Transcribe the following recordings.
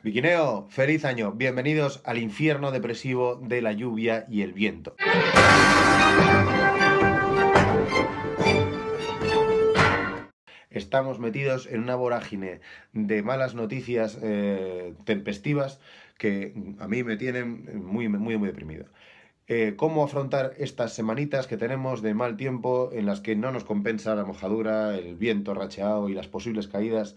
Viquineo, feliz año. Bienvenidos al infierno depresivo de la lluvia y el viento. Estamos metidos en una vorágine de malas noticias eh, tempestivas que a mí me tienen muy, muy, muy deprimido. Eh, cómo afrontar estas semanitas que tenemos de mal tiempo en las que no nos compensa la mojadura, el viento racheado y las posibles caídas.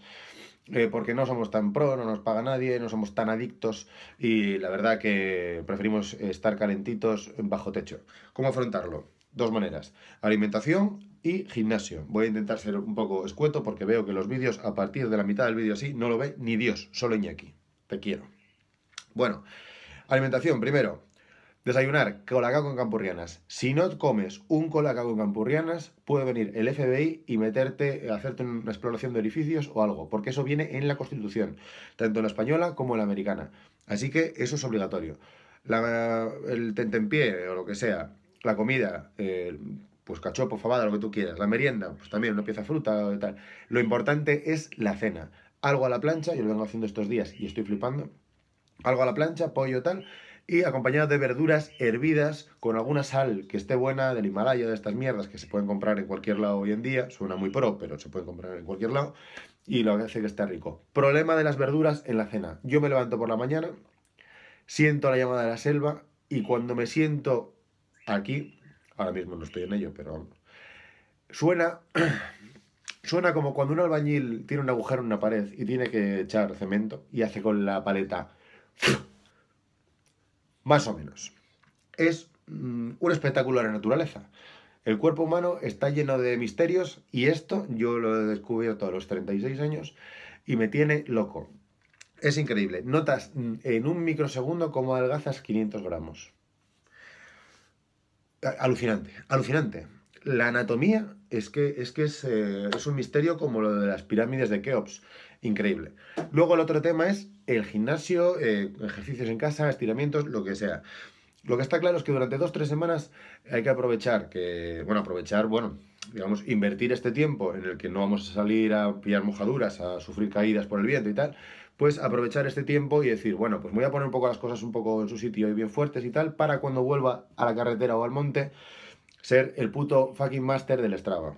Eh, porque no somos tan pro, no nos paga nadie, no somos tan adictos y la verdad que preferimos estar calentitos bajo techo. ¿Cómo afrontarlo? Dos maneras, alimentación y gimnasio. Voy a intentar ser un poco escueto porque veo que los vídeos a partir de la mitad del vídeo así no lo ve ni Dios, solo Iñaki. Te quiero. Bueno, alimentación primero. Desayunar, colacao con campurrianas. Si no comes un colacao con campurrianas, puede venir el FBI y meterte, hacerte una exploración de orificios o algo, porque eso viene en la Constitución, tanto en la española como en la americana. Así que eso es obligatorio. La, el tentempié o lo que sea, la comida, pues cachopo, fabada, lo que tú quieras, la merienda, pues también una pieza de fruta, tal. Lo importante es la cena. Algo a la plancha, yo lo vengo haciendo estos días y estoy flipando. Algo a la plancha, pollo, tal y acompañado de verduras hervidas con alguna sal que esté buena del Himalaya, de estas mierdas que se pueden comprar en cualquier lado hoy en día. Suena muy pro, pero se puede comprar en cualquier lado y lo hace que está rico. Problema de las verduras en la cena. Yo me levanto por la mañana, siento la llamada de la selva y cuando me siento aquí, ahora mismo no estoy en ello, pero suena suena como cuando un albañil tiene un agujero en una pared y tiene que echar cemento y hace con la paleta Más o menos. Es mm, un espectáculo de la naturaleza. El cuerpo humano está lleno de misterios y esto yo lo he descubierto a los 36 años y me tiene loco. Es increíble. Notas mm, en un microsegundo cómo adelgazas 500 gramos. Alucinante, alucinante. La anatomía es que es, que es, eh, es un misterio como lo de las pirámides de Keops increíble. Luego el otro tema es el gimnasio, eh, ejercicios en casa, estiramientos, lo que sea. Lo que está claro es que durante dos, tres semanas hay que aprovechar, que, bueno, aprovechar, bueno, digamos, invertir este tiempo en el que no vamos a salir a pillar mojaduras, a sufrir caídas por el viento y tal, pues aprovechar este tiempo y decir, bueno, pues voy a poner un poco las cosas un poco en su sitio y bien fuertes y tal, para cuando vuelva a la carretera o al monte, ser el puto fucking master del Strava.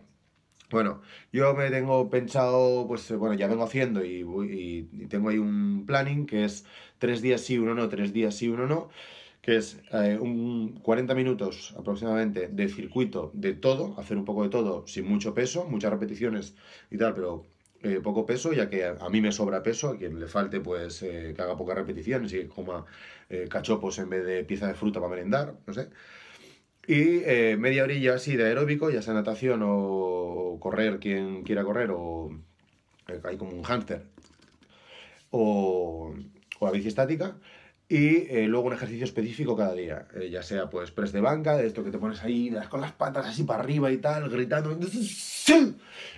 Bueno, yo me tengo pensado, pues eh, bueno, ya vengo haciendo y, tengo ahí un planning que es tres días sí, uno no, tres días sí, uno no, que es eh, un 40 minutos aproximadamente de circuito de todo, hacer un poco de todo sin mucho peso, muchas repeticiones y tal, pero eh, poco peso, ya que a, mí me sobra peso, a quien le falte, pues que haga pocas repeticiones y que coma cachopos en vez de pieza de fruta para merendar, no sé. Y eh, media orilla así de aeróbico, ya sea natación o correr, quien quiera correr, o eh, hay como un hunter, o, o la bici estática y eh, luego un ejercicio específico cada día, eh, ya sea pues press de banca, esto que te pones ahí das con las patas así para arriba y tal, gritando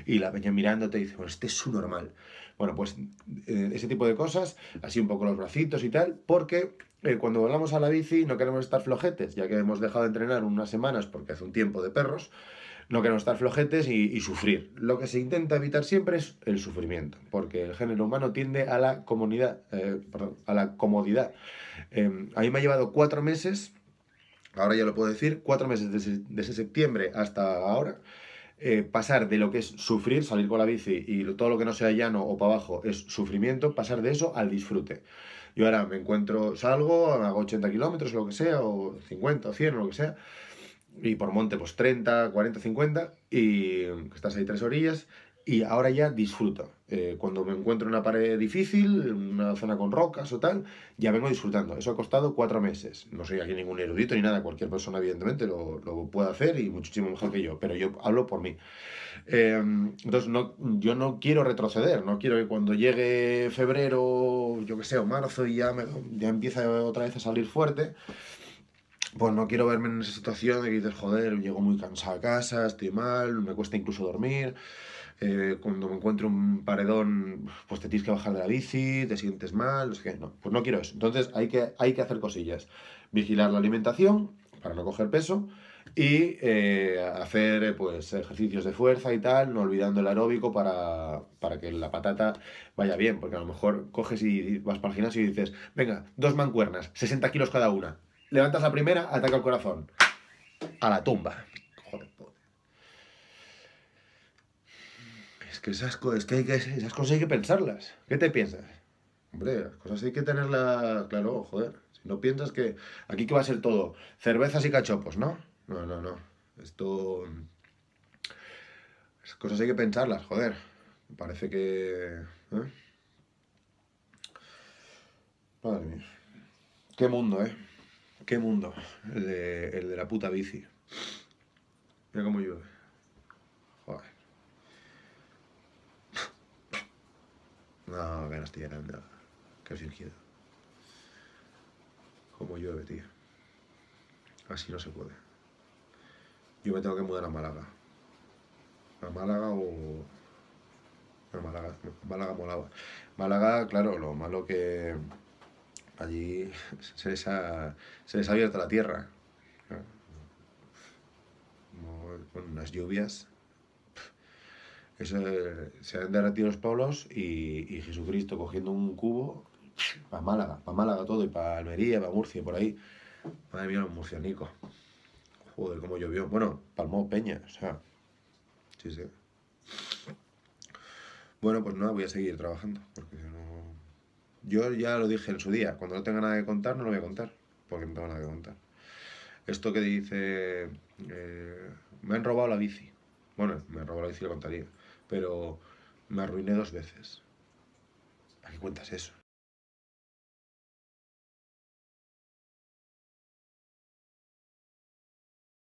y la peña mirándote y dice, bueno, este es su normal. Bueno, pues eh, ese tipo de cosas, así un poco los bracitos y tal, porque cuando volvamos a la bici no queremos estar flojetes, ya que hemos dejado de entrenar unas semanas porque hace un tiempo de perros, no queremos estar flojetes y, sufrir. Lo que se intenta evitar siempre es el sufrimiento, porque el género humano tiende a la, comunidad, eh, a la comodidad. Em, a mí me ha llevado cuatro meses, ahora ya lo puedo decir, cuatro meses desde, septiembre hasta ahora, eh, pasar de lo que es sufrir, salir con la bici y todo lo que no sea llano o para abajo es sufrimiento, pasar de eso al disfrute. Yo ahora me encuentro, salgo, hago 80 kilómetros, lo que sea, o 50 o 100, lo que sea, y por monte pues 30, 40, 50 y estás ahí tres orillas y ahora ya disfruto. Eh, cuando me encuentro en una pared difícil, en una zona con rocas o tal, ya vengo disfrutando. Eso ha costado cuatro meses. No soy aquí ningún erudito ni nada, cualquier persona evidentemente lo, lo puede hacer y muchísimo mejor que yo, pero yo hablo por mí. Eh, entonces no, yo no quiero retroceder, no quiero que cuando llegue febrero, yo que sé, o marzo y ya, me, ya empieza otra vez a salir fuerte, pues no quiero verme en esa situación de que dices, joder, llego muy cansado a casa, estoy mal, me cuesta incluso dormir. Eh, cuando me encuentro un paredón, pues te tienes que bajar de la bici, te sientes mal, no sé No, pues no quiero eso. Entonces hay que, hay que hacer cosillas. Vigilar la alimentación para no coger peso y eh, hacer pues ejercicios de fuerza y tal, no olvidando el aeróbico para, para, que la patata vaya bien, porque a lo mejor coges y vas para el gimnasio y dices, venga, dos mancuernas, 60 kilos cada una levantas la primera, ataca el corazón. A la tumba. es que esas cosas, es que, hay que, esas cosas hay que pensarlas. ¿Qué te piensas? Hombre, las cosas hay que tenerlas claro, joder. Si no piensas que aquí que va a ser todo cervezas y cachopos, ¿no? No, no, no. Esto... Esas cosas hay que pensarlas, joder. Me parece que... ¿eh? Madre mía. Qué mundo, ¿eh? Qué mundo, el de, la puta bici. Mira cómo llueve. Joder. No, ganas de nada. Qué fingido. Como llueve, tío. Así no se puede. Yo me tengo que mudar a Málaga. A Málaga o... A Málaga, Málaga molaba. Málaga, claro, lo malo que allí se les ha, se les ha abierto la tierra. Con unas lluvias. se han derretido los pueblos y, Jesucristo cogiendo un cubo para Málaga, para Málaga todo y para Almería, para Murcia, por ahí. Madre mía, los murcianicos. Joder, cómo llovió. Bueno, palmó Peña, o sea. Bueno, pues nada, voy a seguir trabajando, porque yo ya lo dije en su día, cuando no tenga nada que contar no lo voy a contar, porque no tengo nada que contar. Esto que dice, eh, me han robado la bici. Bueno, me han robado la bici, lo contaría, pero me arruiné dos veces. ¿A qué cuentas eso?